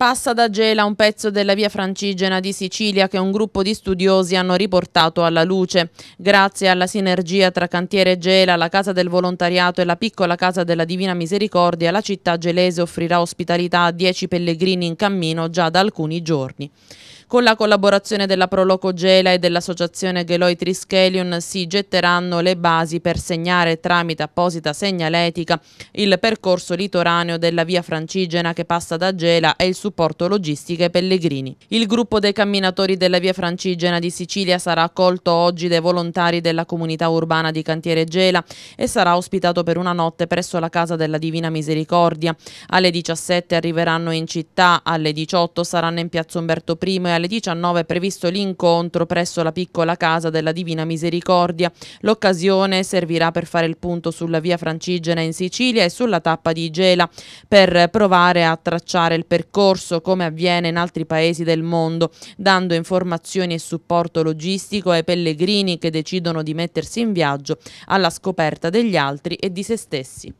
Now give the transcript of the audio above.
Passa da Gela un pezzo della via francigena di Sicilia che un gruppo di studiosi hanno riportato alla luce. Grazie alla sinergia tra Cantiere Gela, la Casa del Volontariato e la piccola Casa della Divina Misericordia, la città gelese offrirà ospitalità a 10 pellegrini in cammino già da alcuni giorni. Con la collaborazione della Proloco Gela e dell'associazione Geloi Trischelion si getteranno le basi per segnare tramite apposita segnaletica il percorso litoraneo della via Francigena che passa da Gela e il supporto logistico ai pellegrini. Il gruppo dei camminatori della via Francigena di Sicilia sarà accolto oggi dai volontari della comunità urbana di Cantiere Gela e sarà ospitato per una notte presso la Casa della Divina Misericordia. Alle 17 arriveranno in città, alle 18 saranno in piazza Umberto I e alle alle 19 è previsto l'incontro presso la piccola casa della Divina Misericordia. L'occasione servirà per fare il punto sulla via Francigena in Sicilia e sulla tappa di Gela per provare a tracciare il percorso come avviene in altri paesi del mondo, dando informazioni e supporto logistico ai pellegrini che decidono di mettersi in viaggio alla scoperta degli altri e di se stessi.